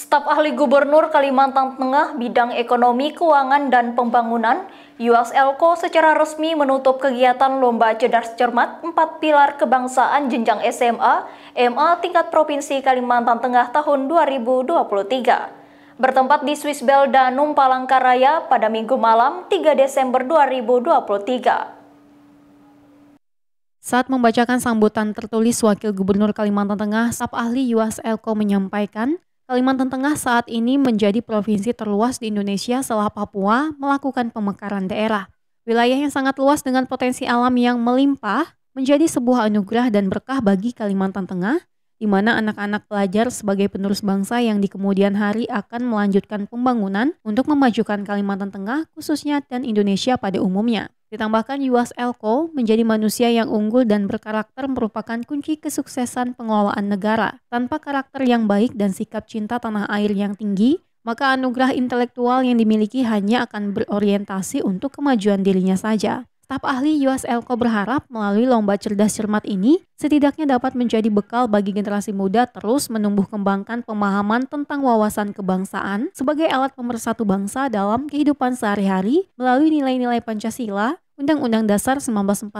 Staf Ahli Gubernur Kalimantan Tengah Bidang Ekonomi, Keuangan, dan Pembangunan, USLCO secara resmi menutup kegiatan Lomba cedars Cermat empat Pilar Kebangsaan Jenjang SMA, MA tingkat Provinsi Kalimantan Tengah tahun 2023. Bertempat di Swiss Bell Danum Palangkaraya pada Minggu malam 3 Desember 2023. Saat membacakan sambutan tertulis Wakil Gubernur Kalimantan Tengah, Staf Ahli Yuas menyampaikan, Kalimantan Tengah saat ini menjadi provinsi terluas di Indonesia setelah Papua melakukan pemekaran daerah. Wilayah yang sangat luas dengan potensi alam yang melimpah menjadi sebuah anugerah dan berkah bagi Kalimantan Tengah, di mana anak-anak pelajar sebagai penerus bangsa yang di kemudian hari akan melanjutkan pembangunan untuk memajukan Kalimantan Tengah khususnya dan Indonesia pada umumnya. Ditambahkan Yuas Elko menjadi manusia yang unggul dan berkarakter merupakan kunci kesuksesan pengelolaan negara. Tanpa karakter yang baik dan sikap cinta tanah air yang tinggi, maka anugerah intelektual yang dimiliki hanya akan berorientasi untuk kemajuan dirinya saja. Staf ahli Elko berharap melalui lomba cerdas cermat ini, setidaknya dapat menjadi bekal bagi generasi muda terus menumbuh kembangkan pemahaman tentang wawasan kebangsaan sebagai alat pemersatu bangsa dalam kehidupan sehari-hari melalui nilai-nilai Pancasila, Undang-Undang Dasar 1945,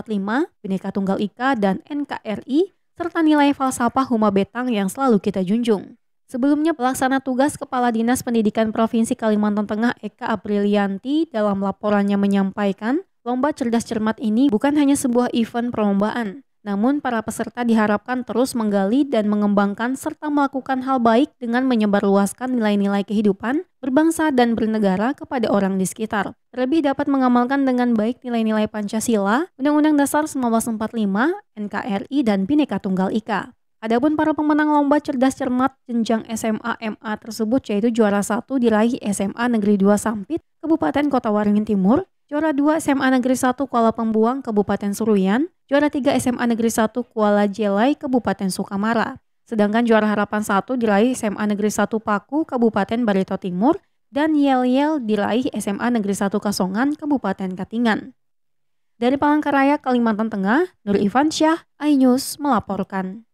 Bhinneka Tunggal Ika, dan NKRI, serta nilai falsafah Huma Betang yang selalu kita junjung. Sebelumnya pelaksana tugas Kepala Dinas Pendidikan Provinsi Kalimantan Tengah Eka Aprilianti dalam laporannya menyampaikan Lomba cerdas cermat ini bukan hanya sebuah event perlombaan, namun para peserta diharapkan terus menggali dan mengembangkan serta melakukan hal baik dengan menyebarluaskan nilai-nilai kehidupan, berbangsa dan bernegara kepada orang di sekitar. Terlebih dapat mengamalkan dengan baik nilai-nilai Pancasila, Undang-Undang Dasar 1945, NKRI dan Bhinneka Tunggal Ika. Adapun para pemenang lomba cerdas cermat jenjang SMA MA tersebut yaitu juara satu diraih SMA Negeri 2 Sampit, Kabupaten Kota Waringin Timur, Juara 2 SMA Negeri 1 Kuala Pembuang, Kabupaten Suruyan. Juara 3 SMA Negeri 1 Kuala Jelai, Kabupaten Sukamara. Sedangkan juara harapan 1 diraih SMA Negeri 1 Paku, Kabupaten Barito Timur, dan Yel-Yel diraih SMA Negeri 1 Kasongan, Kabupaten Katingan. Dari Palangkaraya, Kalimantan Tengah, Nur Ivan Syah, iNews melaporkan.